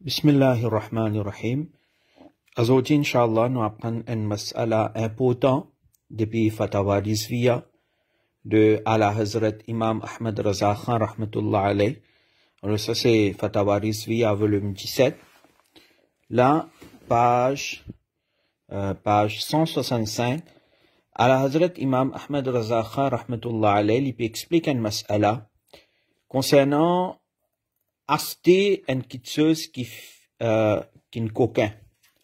Bismillahirrahmanirrahim. Aujourd'hui, Inch'Allah, nous apprenons un mas'ala important depuis Fatawa Rizviya de Allah Hazrat Imam Ahmed Raza Khan Rahmatullah Alors ça, c'est Fatawa Rizviya, volume 17. Là, page, euh, page 165, Allah Hazrat Imam Ahmed Raza Khan Rahmatullah lui explique un mas'ala concernant Asté une quitteuse qui, euh, qui coquin.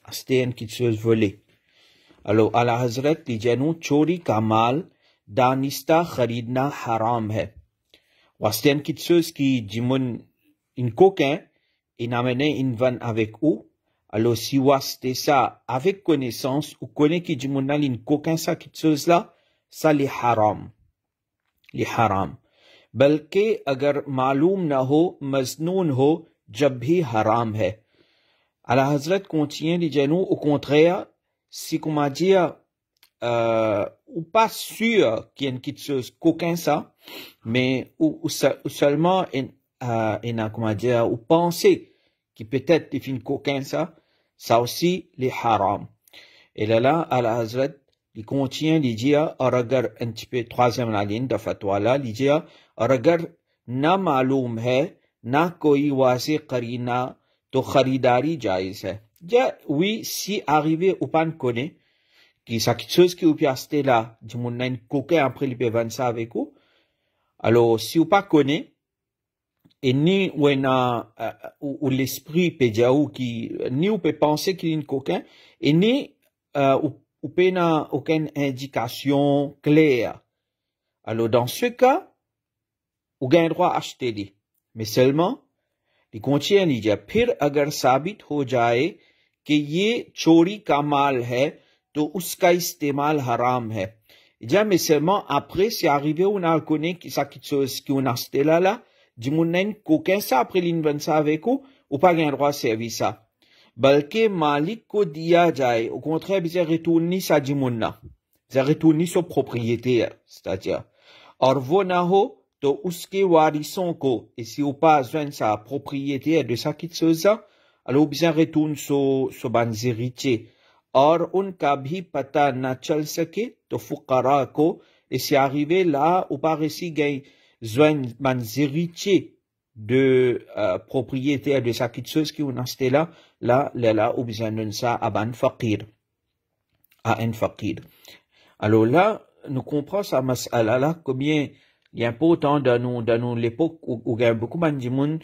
Asté une quitteuse volé. Alors, Allah nous chori kamal, danista kharidna haram hai. une qui, dimon, une coquin, et avec ou. Alors, si vous sa ça avec connaissance, ou connaît qui dimon, une coquin, sa quitteuse là, ça les haram. Les haram. बल्कि agar मालूम ना हो मजनून हो जब भी हराम है अला हजरत contient les genoux au contraire si comment dire euh, ou pas sûr qu'il y a une quelque qu'aucun ça mais ou, ou, ou seulement une, euh, comment dire ou penser qui peut-être définit qu'aucun ça ça aussi les haram et là là à la Hazrat il contient l'idea regarde un petit peu troisième la ligne de fatwa l'idée l'idea regarde na malum hai, na koi karina, to kharidari jaiz hai. Ja, oui, si arrivé ou pas connaît, qui sa chose qui ou piasté là, du monde n'a coquin après li avec Alors, si ou pas connaît, et ni ou, euh, ou, l'esprit ou qui, ni ou peut penser qu'il a une coquin, et ni, euh, ou ou n'a aucune indication claire. Alors, dans ce cas, ou gain droit acheter Mais seulement, les contient लीजिए फिर agar sabit हो जाए कि chori kamal का माल है तो उसका haram हराम Il dit, mais seulement après, si arrivé, on a qui que qui on a la là, là, ko monde, qu'aucun ça, après l'invent avec vous, ou pas gain droit à servir ça balke malik ko diya au contraire, bise retourni sa jimouna, bise retourni sa propriété, c'est-à-dire, or vo ho, to uske warison et si ou pas sa propriété de sa kitsoza, alors bise retourne so, so ban or un kabhi pata na chal sake to fukara ko, et si arrivé là, ou pas si gay, zwen ban de euh, propriété de sa quitteuse qui on là là, là, là, ou bien aban fakir à un fakir Alors là, nous comprenons ça, mas'ala là, combien il y a important dans nous, dans l'époque où il y a beaucoup de monde,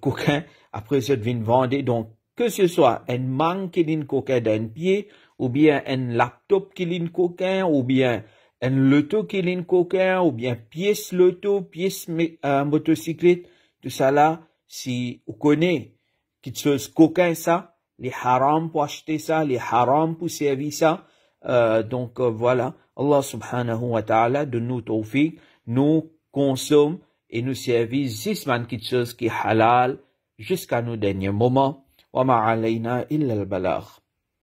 coquin, après sont devine vendre, donc, que ce soit un manque qui coquin d'un pied, ou bien un laptop qui d'un coquin, ou bien un loto qui d'un coquin, ou bien pièce loto, pièce euh, motocyclette, tout ça là, si vous connaissez, qui te coquin ça, les haram pour acheter ça, les haram pour servir ça. E e, donc e, voilà, Allah subhanahu wa ta'ala de nous tawfiq, nous consomme et nous servit man qui chose qui halal jusqu'à nos derniers moments. Wa ma illa al-balagh.